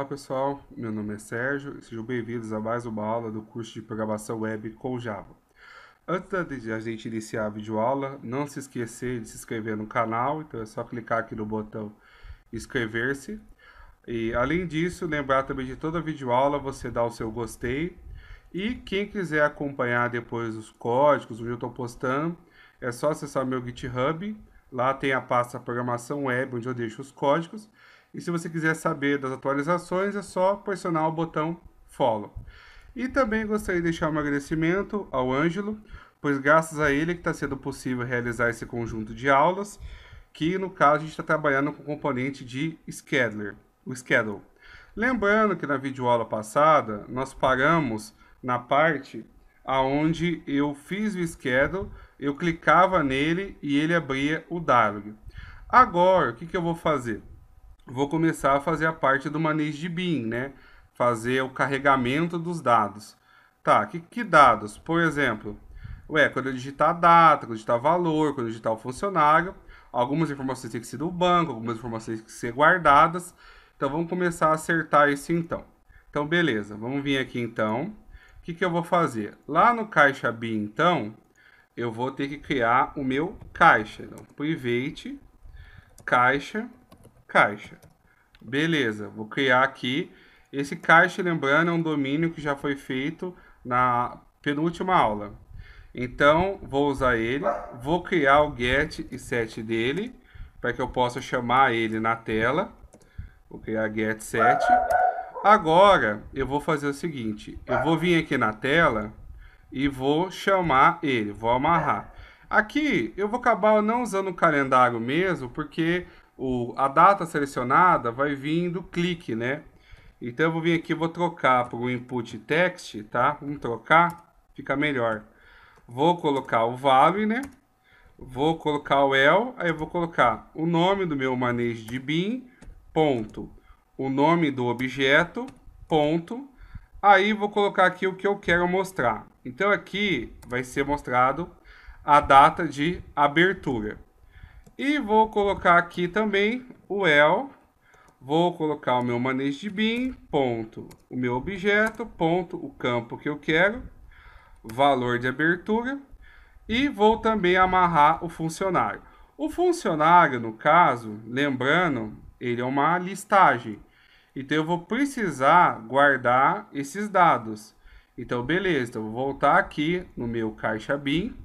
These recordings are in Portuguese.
Olá pessoal, meu nome é Sérgio, sejam bem-vindos a mais uma aula do curso de Programação Web com Java. Antes de a gente iniciar a videoaula, não se esquecer de se inscrever no canal, então é só clicar aqui no botão inscrever-se. E além disso, lembrar também de toda videoaula você dá o seu gostei. E quem quiser acompanhar depois os códigos, onde eu estou postando, é só acessar meu GitHub, lá tem a pasta Programação Web, onde eu deixo os códigos. E se você quiser saber das atualizações, é só pressionar o botão Follow. E também gostaria de deixar um agradecimento ao Ângelo, pois graças a ele que está sendo possível realizar esse conjunto de aulas, que no caso a gente está trabalhando com o componente de scheduler, o schedule. Lembrando que na videoaula passada nós paramos na parte aonde eu fiz o schedule, eu clicava nele e ele abria o dialog. Agora, o que, que eu vou fazer? vou começar a fazer a parte do manejo de BIM, né? Fazer o carregamento dos dados. Tá, que, que dados? Por exemplo, ué, quando eu digitar data, quando eu digitar valor, quando eu digitar o funcionário, algumas informações têm que ser do banco, algumas informações têm que ser guardadas. Então vamos começar a acertar isso então. Então beleza, vamos vir aqui então. O que, que eu vou fazer? Lá no caixa BIM então, eu vou ter que criar o meu caixa. Então, private caixa caixa. Beleza, vou criar aqui. Esse caixa, lembrando, é um domínio que já foi feito na penúltima aula. Então, vou usar ele, vou criar o get e set dele, para que eu possa chamar ele na tela. Vou criar get set. Agora, eu vou fazer o seguinte, eu vou vir aqui na tela e vou chamar ele, vou amarrar. Aqui, eu vou acabar não usando o calendário mesmo, porque o, a data selecionada vai vir do clique, né? Então eu vou vir aqui, vou trocar para o input text, tá? Vamos trocar, fica melhor. Vou colocar o value, né? Vou colocar o el, aí eu vou colocar o nome do meu manejo de bin, ponto. O nome do objeto, ponto. Aí vou colocar aqui o que eu quero mostrar. Então aqui vai ser mostrado a data de abertura. E vou colocar aqui também o el. Vou colocar o meu manejo de bin, ponto, o meu objeto, ponto, o campo que eu quero, valor de abertura. E vou também amarrar o funcionário. O funcionário, no caso, lembrando, ele é uma listagem. Então, eu vou precisar guardar esses dados. Então, beleza. Então, vou voltar aqui no meu caixa bin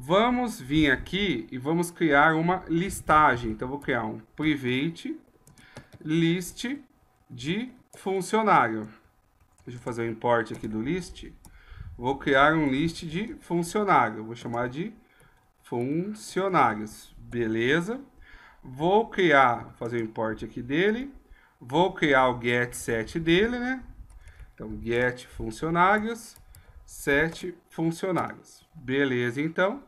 Vamos vir aqui e vamos criar uma listagem. Então, vou criar um private list de funcionário. Deixa eu fazer o um import aqui do list. Vou criar um list de funcionário. Vou chamar de funcionários. Beleza. Vou criar, fazer o um import aqui dele. Vou criar o get set dele, né? Então, get funcionários, set funcionários. Beleza, então.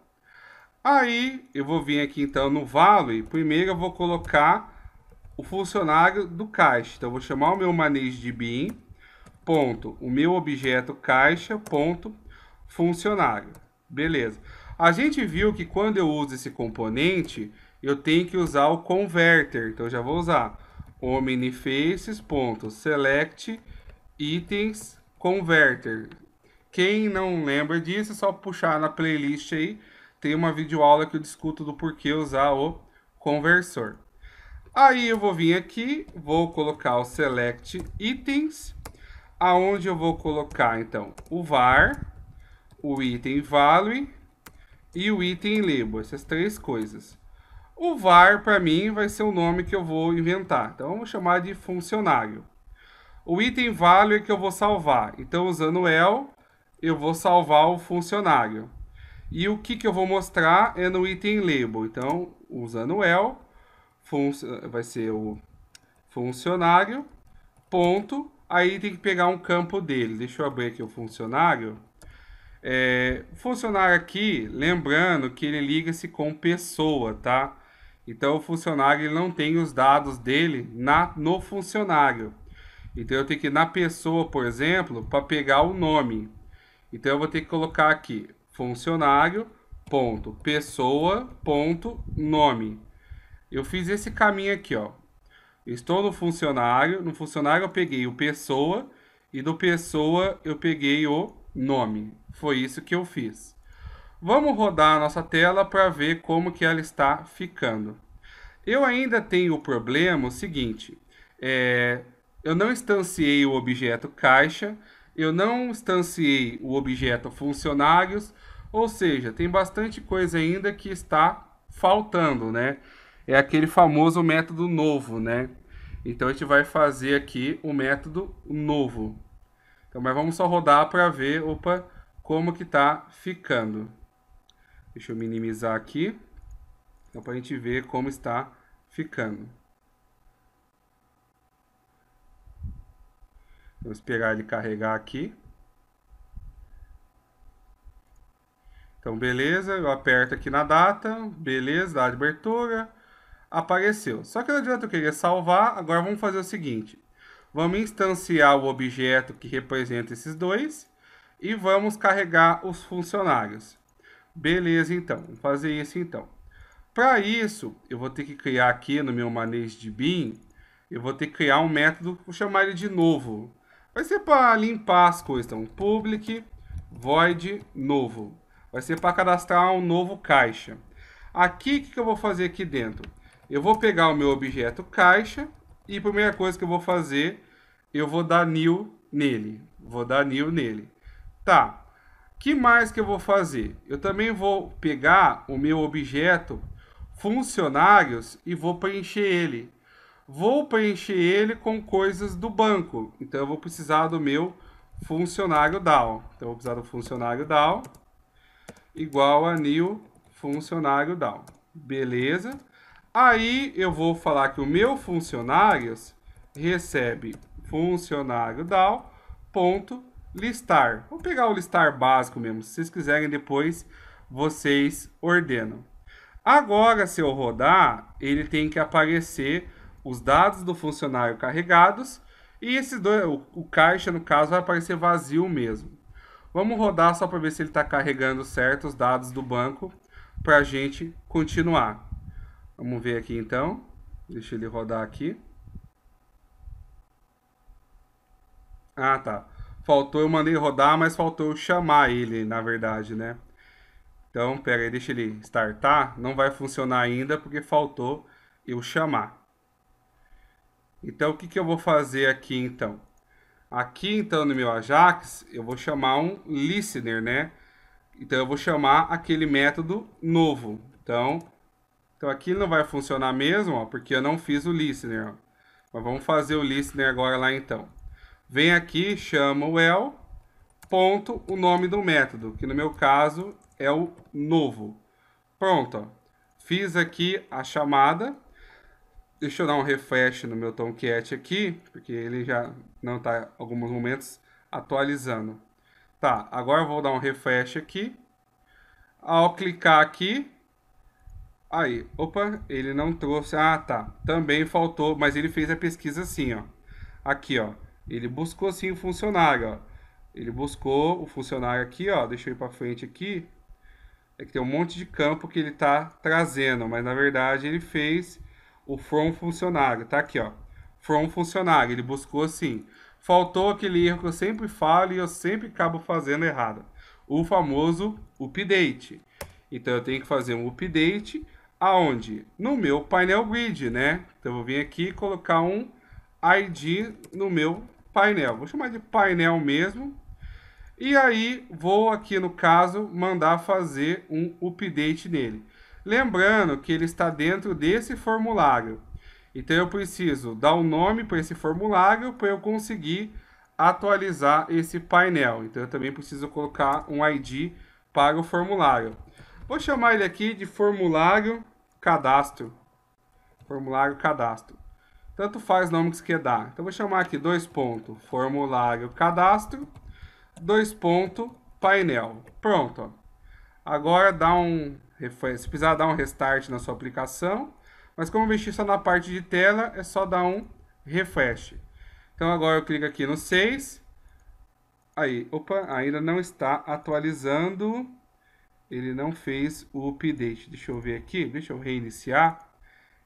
Aí eu vou vir aqui então no value, primeiro eu vou colocar o funcionário do caixa. Então eu vou chamar o meu manejo de bin, ponto, o meu objeto caixa, ponto, funcionário. Beleza. A gente viu que quando eu uso esse componente, eu tenho que usar o converter. Então eu já vou usar omnifaces, ponto, select itens converter. Quem não lembra disso, é só puxar na playlist aí tem uma videoaula que eu discuto do porquê usar o conversor. Aí eu vou vir aqui, vou colocar o select itens, aonde eu vou colocar então o var, o item value e o item label, essas três coisas. O var para mim vai ser o nome que eu vou inventar, então vamos chamar de funcionário. O item value é que eu vou salvar, então usando o el eu vou salvar o funcionário. E o que, que eu vou mostrar é no item label. Então, usando o el, vai ser o funcionário, ponto. Aí tem que pegar um campo dele. Deixa eu abrir aqui o funcionário. É, funcionário aqui, lembrando que ele liga-se com pessoa, tá? Então, o funcionário ele não tem os dados dele na, no funcionário. Então, eu tenho que ir na pessoa, por exemplo, para pegar o nome. Então, eu vou ter que colocar aqui funcionário, ponto, pessoa, ponto, nome. Eu fiz esse caminho aqui, ó. estou no funcionário, no funcionário eu peguei o pessoa e do pessoa eu peguei o nome. Foi isso que eu fiz. Vamos rodar a nossa tela para ver como que ela está ficando. Eu ainda tenho o problema o seguinte, é, eu não instanciei o objeto caixa, eu não instanciei o objeto funcionários, ou seja, tem bastante coisa ainda que está faltando, né? É aquele famoso método novo, né? Então a gente vai fazer aqui o método novo. Então, mas vamos só rodar para ver, opa, como que tá ficando. Deixa eu minimizar aqui, então para a gente ver como está ficando. Vamos esperar ele carregar aqui. Então, beleza, eu aperto aqui na data, beleza, dá abertura, apareceu. Só que não adianta eu querer é salvar, agora vamos fazer o seguinte. Vamos instanciar o objeto que representa esses dois e vamos carregar os funcionários. Beleza, então, vamos fazer isso então. Para isso, eu vou ter que criar aqui no meu manejo de bin, eu vou ter que criar um método, vou chamar ele de novo. Vai ser para limpar as coisas, então, public void novo. Vai ser para cadastrar um novo caixa. Aqui, o que, que eu vou fazer aqui dentro? Eu vou pegar o meu objeto caixa e a primeira coisa que eu vou fazer, eu vou dar new nele. Vou dar new nele. Tá. que mais que eu vou fazer? Eu também vou pegar o meu objeto funcionários e vou preencher ele. Vou preencher ele com coisas do banco. Então, eu vou precisar do meu funcionário DAO. Então, eu vou precisar do funcionário DAO igual a new funcionário down. Beleza? Aí eu vou falar que o meu funcionários recebe funcionário down ponto listar. Vou pegar o listar básico mesmo. Se vocês quiserem depois, vocês ordenam. Agora, se eu rodar, ele tem que aparecer os dados do funcionário carregados e esse do, o, o caixa, no caso, vai aparecer vazio mesmo. Vamos rodar só para ver se ele está carregando certos dados do banco para a gente continuar. Vamos ver aqui então. Deixa ele rodar aqui. Ah, tá. Faltou, eu mandei rodar, mas faltou chamar ele, na verdade, né? Então, pera aí, deixa ele startar. Não vai funcionar ainda porque faltou eu chamar. Então, o que, que eu vou fazer aqui, então? Aqui, então, no meu Ajax, eu vou chamar um listener, né? Então, eu vou chamar aquele método novo. Então, então aqui não vai funcionar mesmo, ó, porque eu não fiz o listener. Ó. Mas vamos fazer o listener agora lá, então. Vem aqui, chama o el, ponto, o nome do método, que no meu caso é o novo. Pronto, ó. Fiz aqui a chamada. Deixa eu dar um refresh no meu Tomcat aqui, porque ele já não está, em alguns momentos, atualizando. Tá, agora eu vou dar um refresh aqui. Ao clicar aqui, aí, opa, ele não trouxe, ah tá, também faltou, mas ele fez a pesquisa assim, ó. Aqui, ó, ele buscou assim o funcionário, ó. Ele buscou o funcionário aqui, ó, deixa eu ir para frente aqui. É que tem um monte de campo que ele está trazendo, mas na verdade ele fez o from funcionário. Tá aqui, ó. From funcionário. Ele buscou assim. Faltou aquele erro que eu sempre falo e eu sempre acabo fazendo errado. O famoso update. Então eu tenho que fazer um update aonde? No meu painel grid, né? Então eu vou vir aqui e colocar um ID no meu painel. Vou chamar de painel mesmo. E aí vou aqui no caso mandar fazer um update nele. Lembrando que ele está dentro desse formulário. Então eu preciso dar um nome para esse formulário para eu conseguir atualizar esse painel. Então eu também preciso colocar um ID para o formulário. Vou chamar ele aqui de formulário cadastro. Formulário cadastro. Tanto faz o nome que você quer dar. Então vou chamar aqui dois pontos formulário cadastro, dois ponto painel. Pronto. Agora dá um se precisar dar um restart na sua aplicação, mas como eu mexi só na parte de tela, é só dar um refresh. Então agora eu clico aqui no 6. Aí, opa, ainda não está atualizando. Ele não fez o update. Deixa eu ver aqui, deixa eu reiniciar.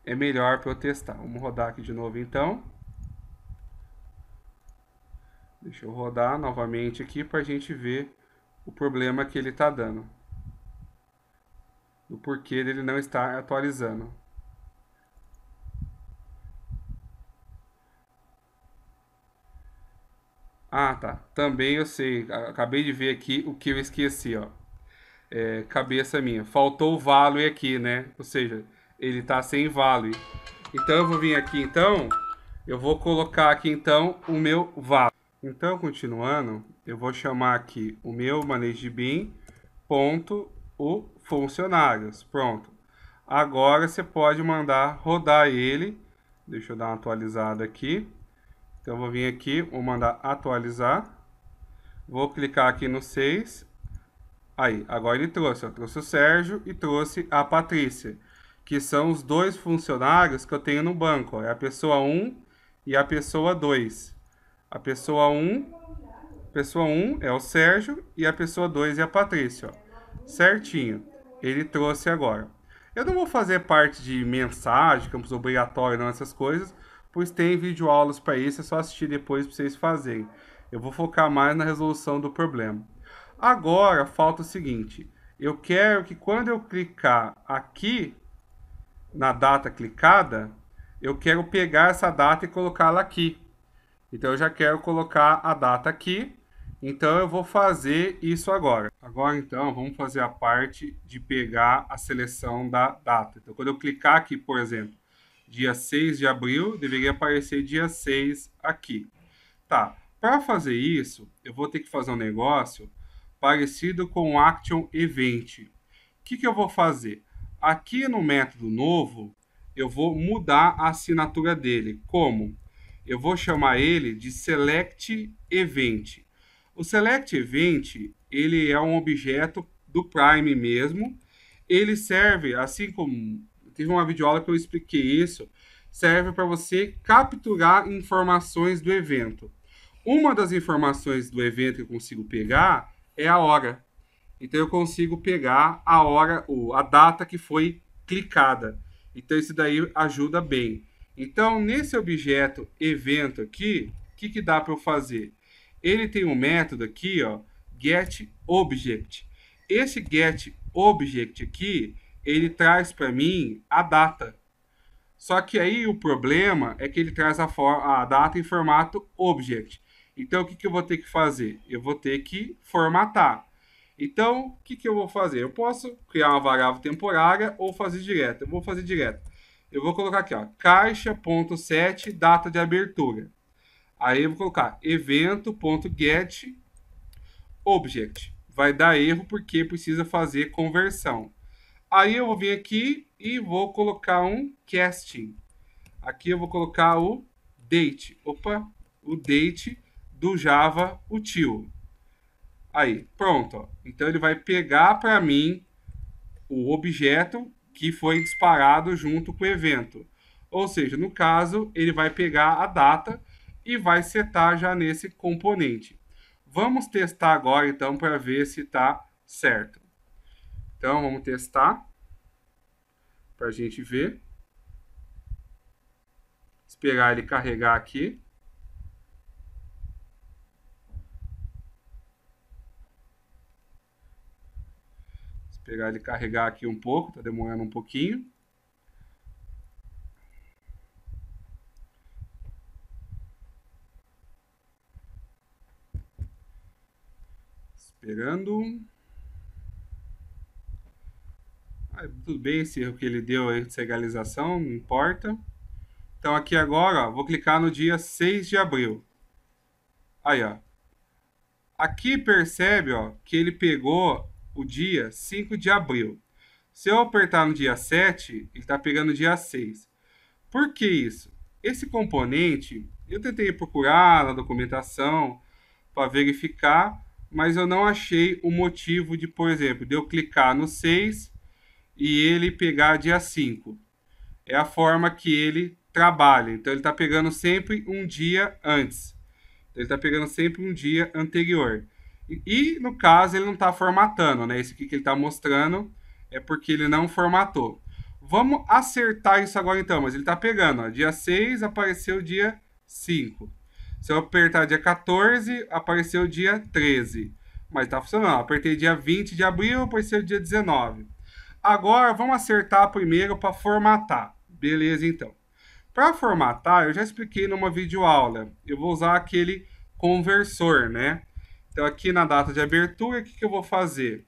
É melhor para eu testar. Vamos rodar aqui de novo então. Deixa eu rodar novamente aqui para a gente ver o problema que ele está dando do porquê dele não estar atualizando. Ah, tá. Também eu sei. Acabei de ver aqui o que eu esqueci, ó. É, cabeça minha. Faltou o value aqui, né? Ou seja, ele tá sem value. Então eu vou vir aqui, então, eu vou colocar aqui, então, o meu value. Então, continuando, eu vou chamar aqui o meu manage ponto o funcionários. Pronto. Agora você pode mandar rodar ele. Deixa eu dar uma atualizada aqui. Então eu vou vir aqui, vou mandar atualizar. Vou clicar aqui no 6. Aí, agora ele trouxe, trouxe o Sérgio e trouxe a Patrícia, que são os dois funcionários que eu tenho no banco, é a pessoa 1 e a pessoa 2. A pessoa 1, pessoa 1 é o Sérgio e a pessoa 2 é a Patrícia, ó. Certinho ele trouxe agora. Eu não vou fazer parte de mensagem, campus obrigatório, não, essas coisas, pois tem vídeo aulas para isso, é só assistir depois para vocês fazerem. Eu vou focar mais na resolução do problema. Agora falta o seguinte: eu quero que quando eu clicar aqui na data clicada, eu quero pegar essa data e colocá-la aqui. Então eu já quero colocar a data aqui então eu vou fazer isso agora. Agora então vamos fazer a parte de pegar a seleção da data. Então quando eu clicar aqui, por exemplo, dia 6 de abril, deveria aparecer dia 6 aqui. Tá, para fazer isso, eu vou ter que fazer um negócio parecido com o Action Event. O que, que eu vou fazer? Aqui no método novo, eu vou mudar a assinatura dele. Como? Eu vou chamar ele de Select Event. O select event, ele é um objeto do Prime mesmo. Ele serve, assim como teve uma videoaula que eu expliquei isso, serve para você capturar informações do evento. Uma das informações do evento que eu consigo pegar é a hora. Então eu consigo pegar a hora, a data que foi clicada. Então isso daí ajuda bem. Então nesse objeto evento aqui, o que, que dá para eu fazer? ele tem um método aqui, ó, get object. Esse get object aqui, ele traz para mim a data. Só que aí o problema é que ele traz a, a data em formato object. Então o que, que eu vou ter que fazer? Eu vou ter que formatar. Então, o que, que eu vou fazer? Eu posso criar uma variável temporária ou fazer direto. Eu vou fazer direto. Eu vou colocar aqui, ó, caixa.set data de abertura. Aí eu vou colocar evento.get object. Vai dar erro porque precisa fazer conversão. Aí eu vou vir aqui e vou colocar um casting. Aqui eu vou colocar o date. Opa, o date do Java util. Aí, pronto. Ó. Então ele vai pegar para mim o objeto que foi disparado junto com o evento. Ou seja, no caso, ele vai pegar a data e vai setar já nesse componente. Vamos testar agora então para ver se está certo. Então vamos testar para a gente ver. Esperar ele carregar aqui. Esperar ele carregar aqui um pouco, está demorando um pouquinho. Esperando. Ah, tudo bem esse erro que ele deu aí de não importa. Então aqui agora, ó, vou clicar no dia 6 de abril. Aí, ó. Aqui percebe, ó, que ele pegou o dia 5 de abril. Se eu apertar no dia 7, ele está pegando o dia 6. Por que isso? Esse componente, eu tentei procurar na documentação para verificar, mas eu não achei o motivo de, por exemplo, de eu clicar no 6 e ele pegar dia 5. É a forma que ele trabalha. Então ele está pegando sempre um dia antes. Então, ele está pegando sempre um dia anterior. E, e no caso ele não está formatando, né? Esse aqui que ele está mostrando é porque ele não formatou. Vamos acertar isso agora então, mas ele está pegando, ó, dia 6 apareceu dia 5. Se eu apertar dia 14, apareceu dia 13. Mas tá funcionando. Apertei dia 20 de abril, apareceu dia 19. Agora vamos acertar primeiro para formatar. Beleza, então. Para formatar, eu já expliquei numa videoaula. Eu vou usar aquele conversor, né? Então aqui na data de abertura, o que, que eu vou fazer?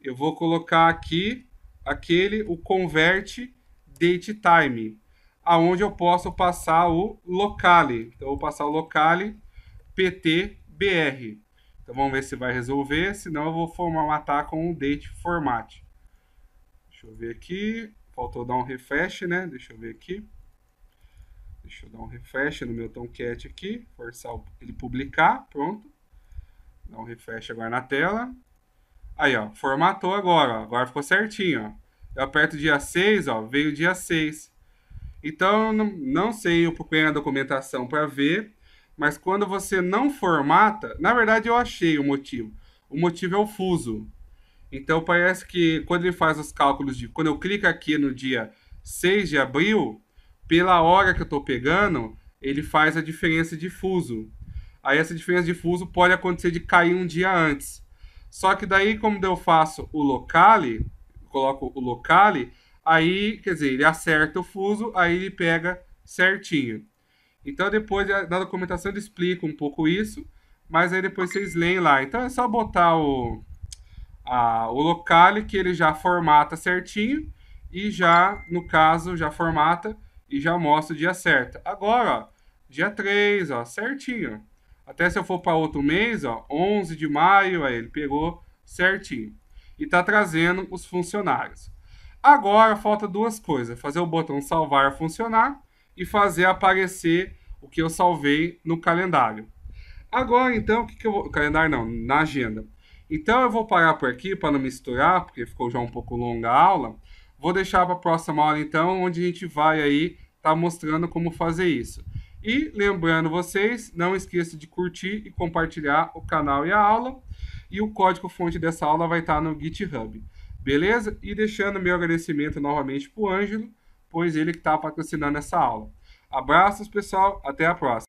Eu vou colocar aqui aquele, o convert date time aonde eu posso passar o locale. Então, eu vou passar o locale ptbr. Então, vamos ver se vai resolver, senão eu vou formatar com o date format. Deixa eu ver aqui, faltou dar um refresh, né? Deixa eu ver aqui. Deixa eu dar um refresh no meu Tomcat aqui, forçar ele publicar, pronto. Dá um refresh agora na tela. Aí, ó, formatou agora, ó. agora ficou certinho, ó. Eu aperto dia 6, ó, veio dia 6. Então, não, não sei, eu procurei na documentação para ver, mas quando você não formata, na verdade eu achei o motivo. O motivo é o fuso. Então parece que quando ele faz os cálculos de. Quando eu clico aqui no dia 6 de abril, pela hora que eu estou pegando, ele faz a diferença de fuso. Aí essa diferença de fuso pode acontecer de cair um dia antes. Só que daí, como eu faço o locale, coloco o locale, Aí, quer dizer, ele acerta o fuso, aí ele pega certinho. Então, depois na documentação ele explica um pouco isso, mas aí depois vocês leem lá. Então, é só botar o, a, o locale que ele já formata certinho e já, no caso, já formata e já mostra o dia certo. Agora, ó, dia 3, ó, certinho. Até se eu for para outro mês, ó, 11 de maio, aí ele pegou certinho. E está trazendo os funcionários. Agora falta duas coisas: fazer o botão salvar funcionar e fazer aparecer o que eu salvei no calendário. Agora então, o que, que eu vou. Calendário não, na agenda. Então eu vou parar por aqui para não misturar, porque ficou já um pouco longa a aula. Vou deixar para a próxima aula então, onde a gente vai aí tá mostrando como fazer isso. E lembrando vocês, não esqueça de curtir e compartilhar o canal e a aula. E o código fonte dessa aula vai estar tá no GitHub. Beleza? E deixando meu agradecimento novamente para o Ângelo, pois ele que está patrocinando essa aula. Abraços, pessoal. Até a próxima.